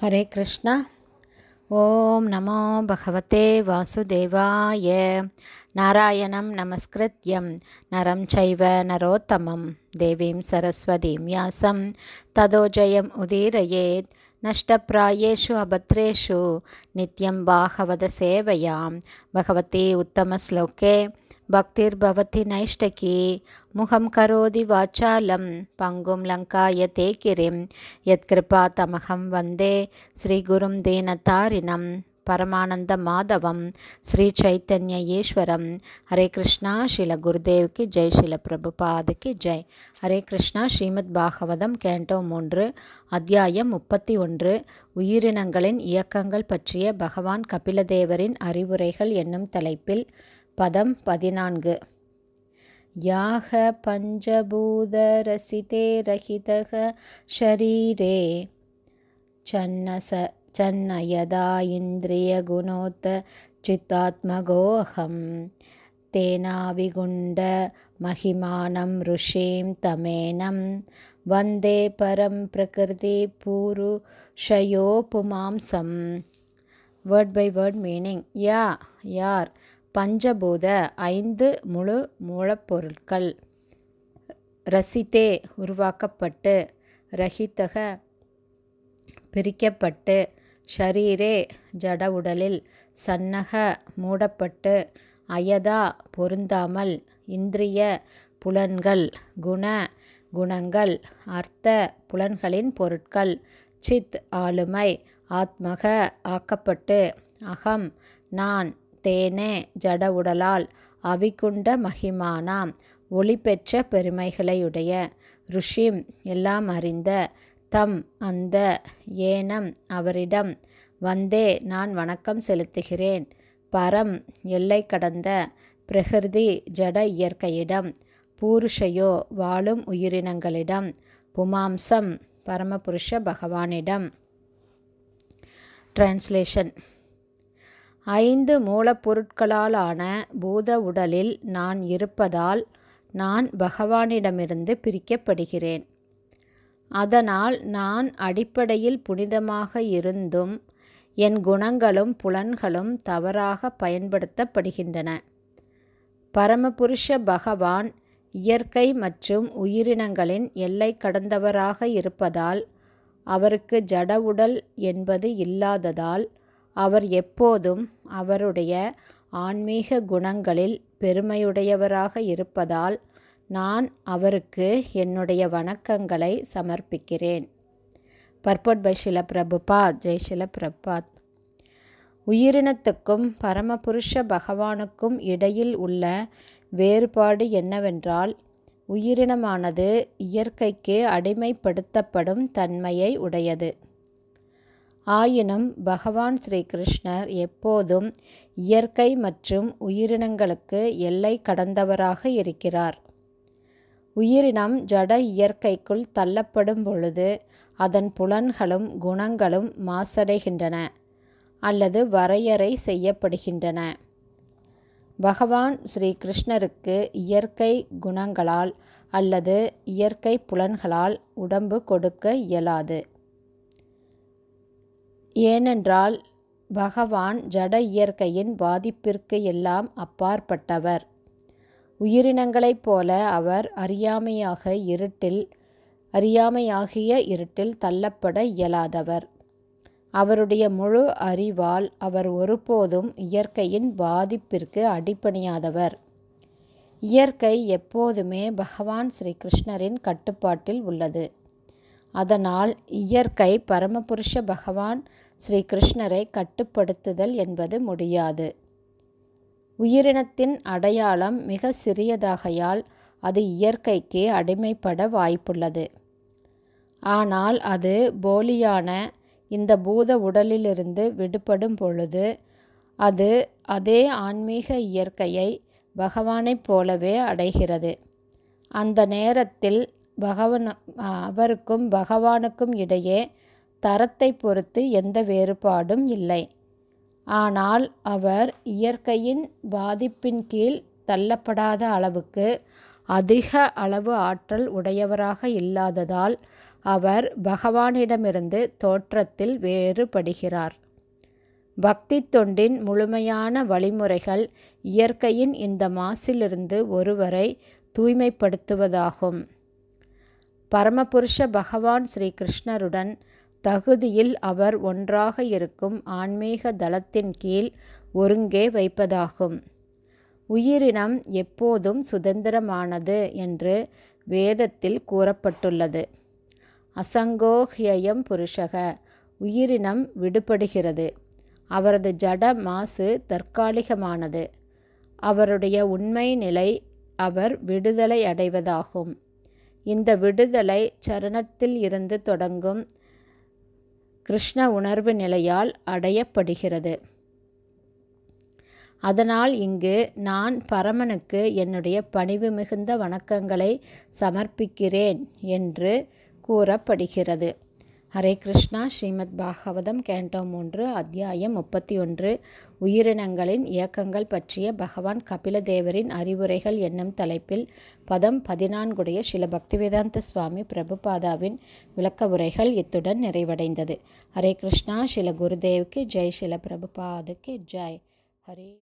हरे कृष्ण ॐ नमो भगवते वासुदेवाय नारायणं नमस्कृत्यं नरं चैव नरोत्तमं देवीं सरस्वतीं यासं तदोजयम् उदीरयेत् नष्टप्रायेषु अभद्रेषु नित्यं भागवदसेवयां भगवती उत्तमश्लोके பக்திர் பவதி நைஷ்டகி முகம் கரோதி வாச்சாலம் பங்கும் லங்காய லங்காயத்தே கிரிம் யத்கிருபா தமகம் வந்தே ஸ்ரீகுரும் தீனதாரிணம் பரமானந்த மாதவம் ஸ்ரீ சைத்தன்ய ஈஸ்வரம் ஹரே கிருஷ்ணா ஷில குருதேவ்க்கு ஜெய் ஷில பிரபுபாதுக்கு ஜெய் ஹரே கிருஷ்ணா ஸ்ரீமத் பாகவதம் கேண்டோ மூன்று அத்தியாயம் முப்பத்தி ஒன்று உயிரினங்களின் இயக்கங்கள் பற்றிய பகவான் கபிலதேவரின் அறிவுரைகள் என்னும் தலைப்பில் பதம் பதினான்கு யாக பஞ்சபூத ரசிதே ரஹிதக ஷரீரே சன்னச சன்னயதா இந்திரியகுணோத்த சித்தாத்மகோகம் தேனாவிகுண்ட महिमानं ऋषिं तमेनं वन्दे परं प्रकृतिपूरुषयोपुमांसं वर्ड् बै वर्ड् मीनिङ्ग् या यार् பஞ்சபூத ஐந்து முழு மூலப்பொருட்கள் ரசித்தே உருவாக்கப்பட்டு ரஹித்தக பிரிக்கப்பட்டு ஷரீரே ஜட உடலில் சன்னக மூடப்பட்டு அயதா பொருந்தாமல் இந்திரிய புலன்கள் குண குணங்கள் அர்த்த புலன்களின் பொருட்கள் சித் ஆளுமை ஆத்மக ஆக்கப்பட்டு அகம் நான் தேனே ஜட உடலால் அவிக்குண்ட மகிமானாம் ஒளி பெற்ற பெருமைகளையுடைய ருஷிம் எல்லாம் அறிந்த தம் அந்த ஏனம் அவரிடம் வந்தே நான் வணக்கம் செலுத்துகிறேன் பரம் எல்லை கடந்த பிரகிருதி ஜட இயற்கையிடம் பூருஷையோ வாழும் உயிரினங்களிடம் புமாம்சம் பரமபுருஷ பகவானிடம் டிரான்ஸ்லேஷன் ஐந்து மூலப்பொருட்களாலான பூத உடலில் நான் இருப்பதால் நான் பகவானிடமிருந்து பிரிக்கப்படுகிறேன் அதனால் நான் அடிப்படையில் புனிதமாக இருந்தும் என் குணங்களும் புலன்களும் தவறாக பயன்படுத்தப்படுகின்றன பரமபுருஷ பகவான் இயற்கை மற்றும் உயிரினங்களின் எல்லை கடந்தவராக இருப்பதால் அவருக்கு ஜட உடல் என்பது இல்லாததால் அவர் எப்போதும் அவருடைய ஆன்மீக குணங்களில் பெருமையுடையவராக இருப்பதால் நான் அவருக்கு என்னுடைய வணக்கங்களை சமர்ப்பிக்கிறேன் பர்பட் பை ஷில பிரபுபா ஜெய்ஷில பிரபாத் உயிரினத்துக்கும் பரமபுருஷ பகவானுக்கும் இடையில் உள்ள வேறுபாடு என்னவென்றால் உயிரினமானது இயற்கைக்கு அடிமைப்படுத்தப்படும் தன்மையை உடையது ஆயினும் பகவான் ஸ்ரீகிருஷ்ணர் எப்போதும் இயற்கை மற்றும் உயிரினங்களுக்கு எல்லை கடந்தவராக இருக்கிறார் உயிரினம் ஜட இயற்கைக்குள் தள்ளப்படும் பொழுது அதன் புலன்களும் குணங்களும் மாசடைகின்றன அல்லது வரையறை செய்யப்படுகின்றன பகவான் ஸ்ரீ கிருஷ்ணருக்கு இயற்கை குணங்களால் அல்லது இயற்கை புலன்களால் உடம்பு கொடுக்க இயலாது ஏனென்றால் பகவான் ஜட இயற்கையின் பாதிப்பிற்கு எல்லாம் அப்பாற்பட்டவர் உயிரினங்களைப் போல அவர் அறியாமையாக இருட்டில் அறியாமையாகிய இருட்டில் தள்ளப்பட இயலாதவர் அவருடைய முழு அறிவால் அவர் ஒருபோதும் இயற்கையின் பாதிப்பிற்கு அடிப்பணியாதவர் இயற்கை எப்போதுமே பகவான் ஸ்ரீகிருஷ்ணரின் கட்டுப்பாட்டில் உள்ளது அதனால் இயற்கை பரமபுருஷ பகவான் ஸ்ரீ கிருஷ்ணரை கட்டுப்படுத்துதல் என்பது முடியாது உயிரினத்தின் அடையாளம் மிக சிறியதாகையால் அது இயற்கைக்கு அடிமைப்பட வாய்ப்புள்ளது ஆனால் அது போலியான இந்த பூத உடலிலிருந்து விடுபடும் பொழுது அது அதே ஆன்மீக இயற்கையை பகவானைப் போலவே அடைகிறது அந்த நேரத்தில் பகவன் அவருக்கும் பகவானுக்கும் இடையே தரத்தை பொறுத்து எந்த வேறுபாடும் இல்லை ஆனால் அவர் இயற்கையின் பாதிப்பின் கீழ் தள்ளப்படாத அளவுக்கு அதிக அளவு ஆற்றல் உடையவராக இல்லாததால் அவர் பகவானிடமிருந்து தோற்றத்தில் வேறுபடுகிறார் பக்தி தொண்டின் முழுமையான வழிமுறைகள் இயற்கையின் இந்த மாசிலிருந்து ஒருவரை தூய்மைப்படுத்துவதாகும் பரமபுருஷ பகவான் ஸ்ரீ கிருஷ்ணருடன் தகுதியில் அவர் ஒன்றாக இருக்கும் ஆன்மீக தளத்தின் கீழ் ஒருங்கே வைப்பதாகும் உயிரினம் எப்போதும் சுதந்திரமானது என்று வேதத்தில் கூறப்பட்டுள்ளது அசங்கோஹியம் புருஷக உயிரினம் விடுபடுகிறது அவரது ஜட மாசு தற்காலிகமானது அவருடைய உண்மை நிலை அவர் விடுதலை அடைவதாகும் இந்த விடுதலை சரணத்தில் இருந்து தொடங்கும் கிருஷ்ண உணர்வு நிலையால் அடையப்படுகிறது அதனால் இங்கு நான் பரமனுக்கு என்னுடைய பணிவு மிகுந்த வணக்கங்களை சமர்ப்பிக்கிறேன் என்று கூறப்படுகிறது ஹரே கிருஷ்ணா ஸ்ரீமத் பாகவதம் கேண்டோ மூன்று அத்தியாயம் முப்பத்தி ஒன்று உயிரினங்களின் இயக்கங்கள் பற்றிய பகவான் கபிலதேவரின் அறிவுரைகள் என்னும் தலைப்பில் பதம் பதினான்குடைய சில பக்திவேதாந்த சுவாமி பிரபுபாதாவின் விளக்க உரைகள் இத்துடன் நிறைவடைந்தது ஹரே கிருஷ்ணா சில குருதேவுக்கு ஜெய் சில பிரபுபாதுக்கு ஜெய் ஹரே